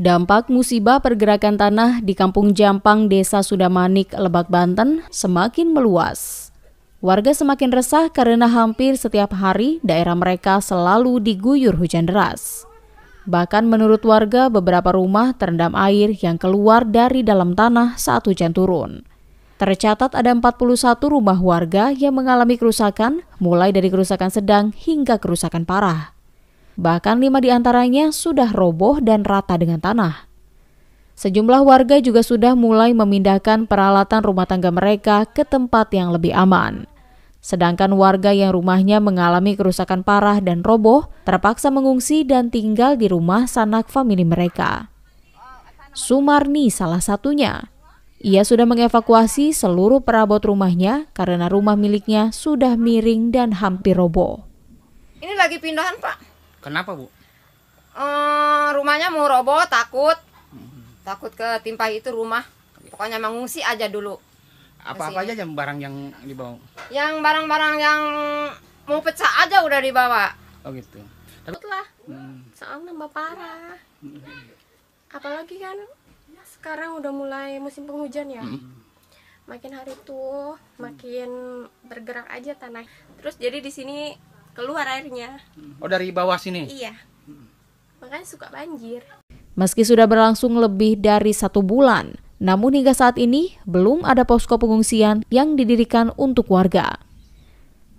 Dampak musibah pergerakan tanah di Kampung Jampang, Desa Sudamanik, Lebak Banten semakin meluas. Warga semakin resah karena hampir setiap hari daerah mereka selalu diguyur hujan deras. Bahkan menurut warga beberapa rumah terendam air yang keluar dari dalam tanah saat hujan turun. Tercatat ada 41 rumah warga yang mengalami kerusakan, mulai dari kerusakan sedang hingga kerusakan parah. Bahkan lima di antaranya sudah roboh dan rata dengan tanah. Sejumlah warga juga sudah mulai memindahkan peralatan rumah tangga mereka ke tempat yang lebih aman. Sedangkan warga yang rumahnya mengalami kerusakan parah dan roboh terpaksa mengungsi dan tinggal di rumah sanak famili mereka. Sumarni salah satunya. Ia sudah mengevakuasi seluruh perabot rumahnya karena rumah miliknya sudah miring dan hampir roboh. Ini lagi pindahan, Pak. Kenapa bu? Uh, rumahnya mau roboh takut, hmm. takut timpah itu rumah. Pokoknya mengungsi aja dulu. Apa-apa aja yang barang yang dibawa? Yang barang-barang yang mau pecah aja udah dibawa. Oh gitu. Takut lah, hmm. soal nambah parah. Hmm. Apalagi kan sekarang udah mulai musim penghujan ya. Hmm makin hari tuh makin bergerak aja tanah. Terus jadi di sini keluar airnya. Oh dari bawah sini? Iya. Makanya suka banjir. Meski sudah berlangsung lebih dari satu bulan, namun hingga saat ini belum ada posko pengungsian yang didirikan untuk warga.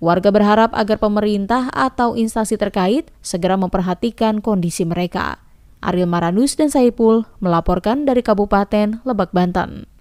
Warga berharap agar pemerintah atau instansi terkait segera memperhatikan kondisi mereka. Ariel Maranus dan Saipul melaporkan dari Kabupaten Lebak Banten.